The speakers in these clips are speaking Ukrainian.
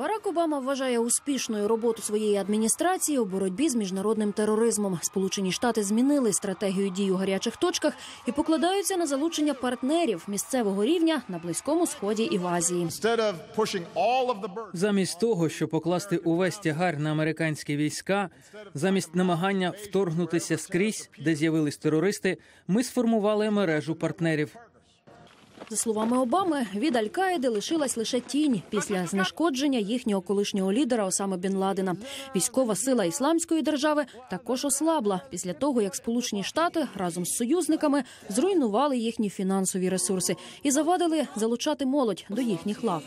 Барак Обама вважає успішною роботу своєї адміністрації у боротьбі з міжнародним тероризмом. Сполучені Штати змінили стратегію дій у гарячих точках і покладаються на залучення партнерів місцевого рівня на близькому сході і в Азії. замість того, щоб покласти увесь тягар на американські війська, замість намагання вторгнутися скрізь, де з'явились терористи, ми сформували мережу партнерів. За словами Обами, від Аль-Каїди лишилась лише тінь після знешкодження їхнього колишнього лідера Осами Бін Ладена. Військова сила ісламської держави також ослабла після того, як Сполучені Штати разом з союзниками зруйнували їхні фінансові ресурси і завадили залучати молодь до їхніх лав.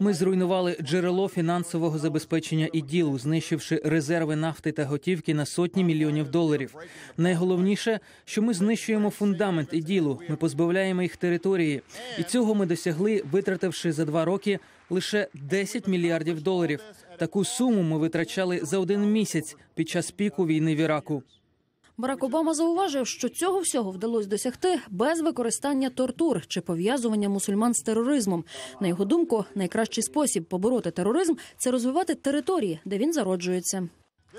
Ми зруйнували джерело фінансового забезпечення іділу, знищивши резерви нафти та готівки на сотні мільйонів доларів. Найголовніше, що ми знищуємо фундамент іділу, ми позбавляємо їх території, і цього ми досягли, витративши за два роки лише 10 мільярдів доларів. Таку суму ми витрачали за один місяць під час піку війни в Іраку. Барак Обама зауважив, що цього всього вдалося досягти без використання тортур чи пов'язування мусульман з тероризмом. На його думку, найкращий спосіб побороти тероризм це розвивати території, де він зароджується.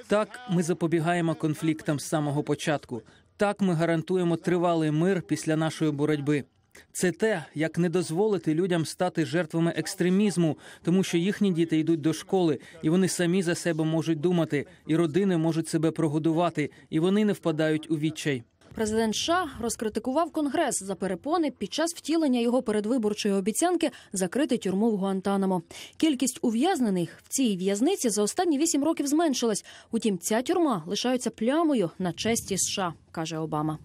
Так ми запобігаємо конфліктам з самого початку. Так ми гарантуємо тривалий мир після нашої боротьби. Це те, як не дозволити людям стати жертвами екстремізму, тому що їхні діти йдуть до школи, і вони самі за себе можуть думати, і родини можуть себе прогодувати, і вони не впадають у відчай. Президент США розкритикував конгрес за перепони під час втілення його передвиборчої обіцянки закрити тюрму в Гуантанамо. Кількість ув'язнених в цій в'язниці за останні вісім років зменшилась. Утім, ця тюрма лишається плямою на честі США, каже Обама.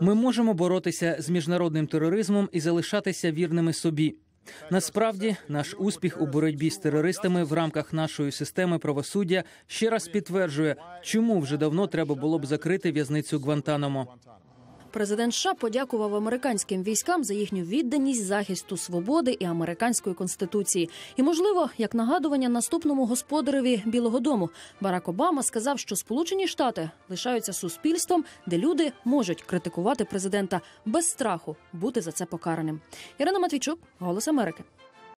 Ми можемо боротися з міжнародним тероризмом і залишатися вірними собі. Насправді, наш успіх у боротьбі з терористами в рамках нашої системи правосуддя ще раз підтверджує, чому вже давно треба було б закрити в'язницю Гвантанамо. Президент США подякував американським військам за їхню відданість захисту свободи і американської конституції. І, можливо, як нагадування наступному господареві Білого Дому Барак Обама сказав, що Сполучені Штати лишаються суспільством, де люди можуть критикувати президента без страху бути за це покараним. Ірина Матвійчук, голос Америки.